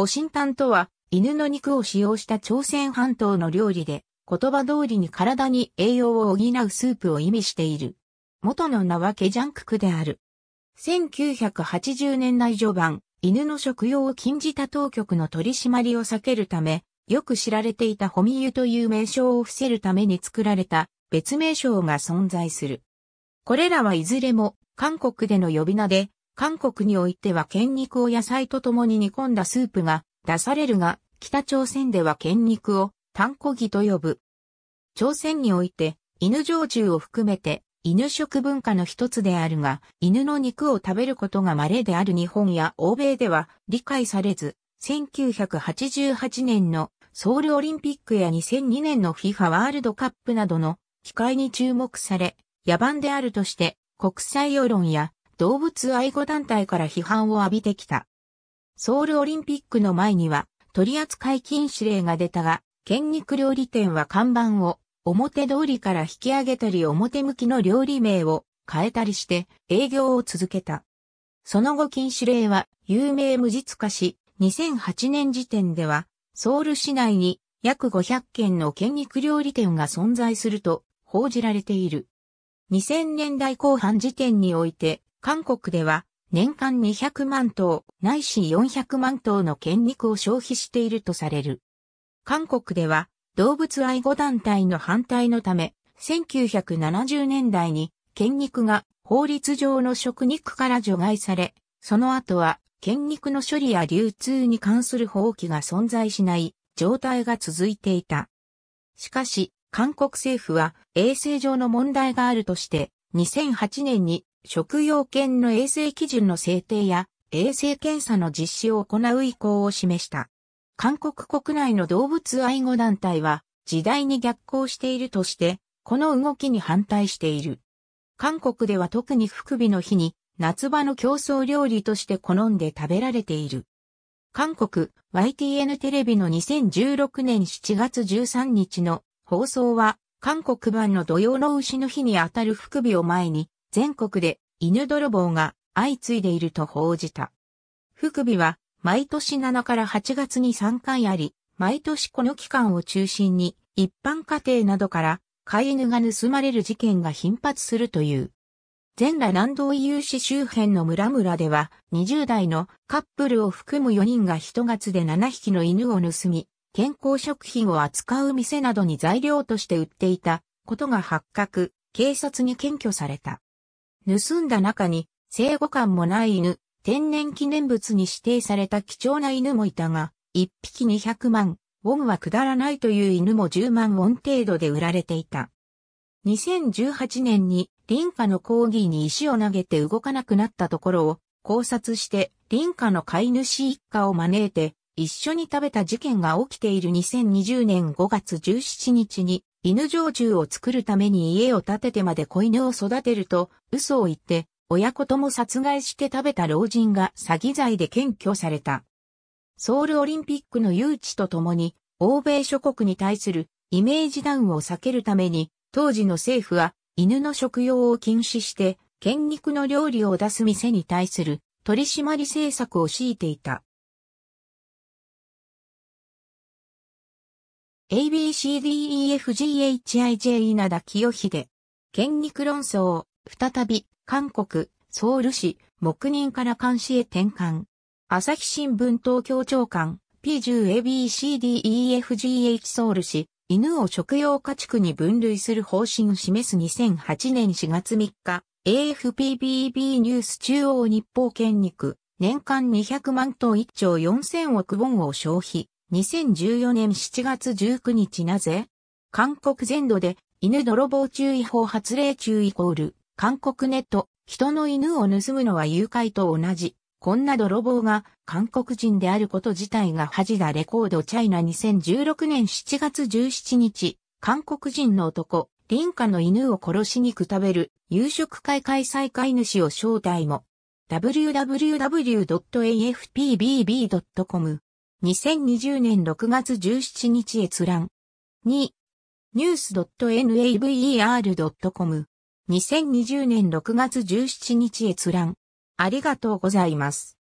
ごシンタンとは、犬の肉を使用した朝鮮半島の料理で、言葉通りに体に栄養を補うスープを意味している。元の名はケジャンククである。1980年代序盤、犬の食用を禁じた当局の取り締まりを避けるため、よく知られていたホミユという名称を伏せるために作られた別名称が存在する。これらはいずれも韓国での呼び名で韓国においては県肉を野菜と共に煮込んだスープが出されるが、北朝鮮では県肉を炭古ギと呼ぶ。朝鮮において犬常酎を含めて犬食文化の一つであるが、犬の肉を食べることが稀である日本や欧米では理解されず、1988年のソウルオリンピックや2002年の FIFA ワールドカップなどの機会に注目され、野蛮であるとして国際世論や動物愛護団体から批判を浴びてきた。ソウルオリンピックの前には取扱禁止令が出たが、県肉料理店は看板を表通りから引き上げたり表向きの料理名を変えたりして営業を続けた。その後禁止令は有名無実化し、2008年時点ではソウル市内に約500件の県肉料理店が存在すると報じられている。2000年代後半時点において韓国では年間200万頭ないし400万頭の犬肉を消費しているとされる。韓国では動物愛護団体の反対のため、1970年代に犬肉が法律上の食肉から除外され、その後は犬肉の処理や流通に関する法規が存在しない状態が続いていた。しかし、韓国政府は衛生上の問題があるとして、2008年に食用犬の衛生基準の制定や衛生検査の実施を行う意向を示した。韓国国内の動物愛護団体は時代に逆行しているとして、この動きに反対している。韓国では特に福日の日に夏場の競争料理として好んで食べられている。韓国 YTN テレビの2016年7月13日の放送は韓国版の土曜の牛の日にあたる福日を前に全国で犬泥棒が相次いでいると報じた。福美は毎年7から8月に3回あり、毎年この期間を中心に一般家庭などから飼い犬が盗まれる事件が頻発するという。全羅南道有志周辺の村々では20代のカップルを含む4人が1月で7匹の犬を盗み、健康食品を扱う店などに材料として売っていたことが発覚、警察に検挙された。盗んだ中に生後感もない犬、天然記念物に指定された貴重な犬もいたが、1匹200万、ウォンはくだらないという犬も10万ウォン程度で売られていた。2018年に林家のコーギーに石を投げて動かなくなったところを考察して林家の飼い主一家を招いて一緒に食べた事件が起きている2020年5月17日に犬常住を作るために家を建ててまで子犬を育てると嘘を言って親子とも殺害して食べた老人が詐欺罪で検挙された。ソウルオリンピックの誘致とともに欧米諸国に対するイメージダウンを避けるために当時の政府は犬の食用を禁止して、犬肉の料理を出す店に対する取締り政策を強いていた。ABCDEFGHIJ 稲田清秀。権肉論争、再び、韓国、ソウル市、黙認から監視へ転換。朝日新聞東京長官、P10ABCDEFGH ソウル市、犬を食用家畜に分類する方針を示す2008年4月3日、AFPBB ニュース中央日報権肉、年間200万頭1兆4000億ウォンを消費。2014年7月19日なぜ韓国全土で犬泥棒注意報発令中イコール韓国ネット人の犬を盗むのは誘拐と同じこんな泥棒が韓国人であること自体が恥だレコードチャイナ2016年7月17日、韓国人の男、林家の犬を殺しにく食べる夕食会開催会主を招待も。www.afpbb.com 2020年6月17日閲覧。2、news.naver.com。2020年6月17日閲覧。ありがとうございます。